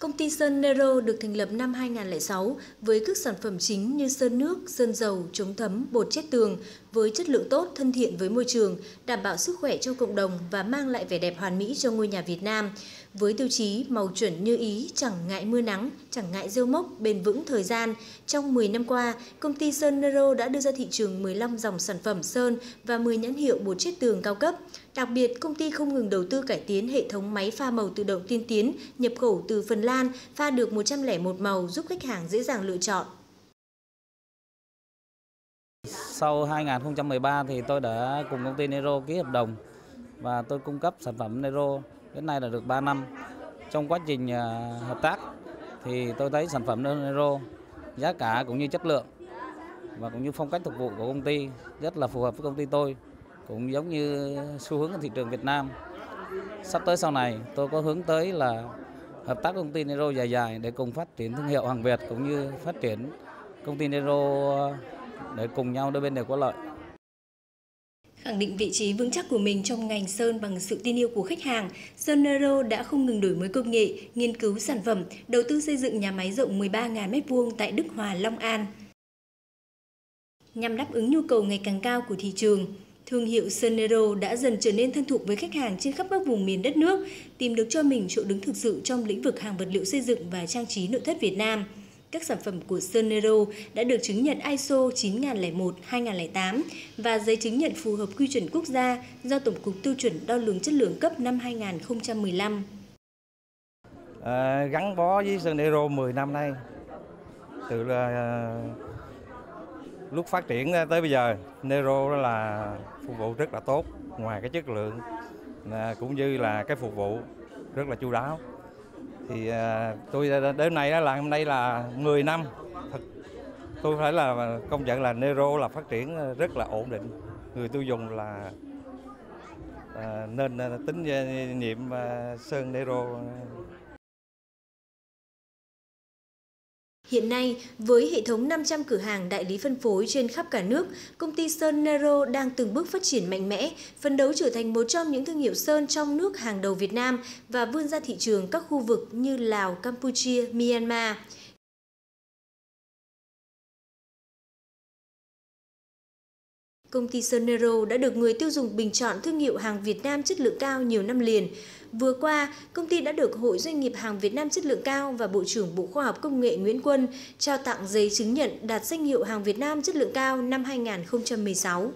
Công ty Sơn Nero được thành lập năm 2006 với các sản phẩm chính như sơn nước, sơn dầu, chống thấm, bột chết tường với chất lượng tốt, thân thiện với môi trường, đảm bảo sức khỏe cho cộng đồng và mang lại vẻ đẹp hoàn mỹ cho ngôi nhà Việt Nam. Với tiêu chí màu chuẩn như ý, chẳng ngại mưa nắng, chẳng ngại rêu mốc, bền vững thời gian. Trong 10 năm qua, công ty Sơn Nero đã đưa ra thị trường 15 dòng sản phẩm sơn và 10 nhãn hiệu bột chiết tường cao cấp. Đặc biệt, công ty không ngừng đầu tư cải tiến hệ thống máy pha màu tự động tiên tiến, nhập khẩu từ Phần Lan, pha được 101 màu giúp khách hàng dễ dàng lựa chọn. Sau 2013 thì tôi đã cùng công ty Nero ký hợp đồng và tôi cung cấp sản phẩm Nero đến nay là được 3 năm. Trong quá trình à, hợp tác thì tôi thấy sản phẩm Nero giá cả cũng như chất lượng và cũng như phong cách phục vụ của công ty rất là phù hợp với công ty tôi cũng giống như xu hướng của thị trường Việt Nam sắp tới sau này tôi có hướng tới là hợp tác công ty Nero dài dài để cùng phát triển thương hiệu hàng Việt cũng như phát triển công ty Nero để cùng nhau đôi bên đều có lợi. Khẳng định vị trí vững chắc của mình trong ngành sơn bằng sự tin yêu của khách hàng, Sơn Neuro đã không ngừng đổi mới công nghệ, nghiên cứu sản phẩm, đầu tư xây dựng nhà máy rộng 13.000 m2 tại Đức Hòa, Long An. Nhằm đáp ứng nhu cầu ngày càng cao của thị trường, thương hiệu Sonero đã dần trở nên thân thuộc với khách hàng trên khắp các vùng miền đất nước, tìm được cho mình chỗ đứng thực sự trong lĩnh vực hàng vật liệu xây dựng và trang trí nội thất Việt Nam – các sản phẩm của Sonero đã được chứng nhận ISO 9001-2008 và giấy chứng nhận phù hợp quy chuẩn quốc gia do Tổng cục Tiêu chuẩn đo lường chất lượng cấp năm 2015. À, gắn bó với Sonero 10 năm nay, từ là à, lúc phát triển tới bây giờ, Nero là phục vụ rất là tốt, ngoài cái chất lượng à, cũng như là cái phục vụ rất là chu đáo thì à, tôi đến nay là hôm nay là 10 năm thật tôi phải là à, công nhận là Nero là phát triển à, rất là ổn định người tiêu dùng là nên tính nhiệm sơn Nero Hiện nay, với hệ thống 500 cửa hàng đại lý phân phối trên khắp cả nước, công ty Sơn Nero đang từng bước phát triển mạnh mẽ, phấn đấu trở thành một trong những thương hiệu sơn trong nước hàng đầu Việt Nam và vươn ra thị trường các khu vực như Lào, Campuchia, Myanmar. Công ty Sonero đã được người tiêu dùng bình chọn thương hiệu hàng Việt Nam chất lượng cao nhiều năm liền. Vừa qua, công ty đã được Hội Doanh nghiệp hàng Việt Nam chất lượng cao và Bộ trưởng Bộ Khoa học Công nghệ Nguyễn Quân trao tặng giấy chứng nhận đạt danh hiệu hàng Việt Nam chất lượng cao năm 2016.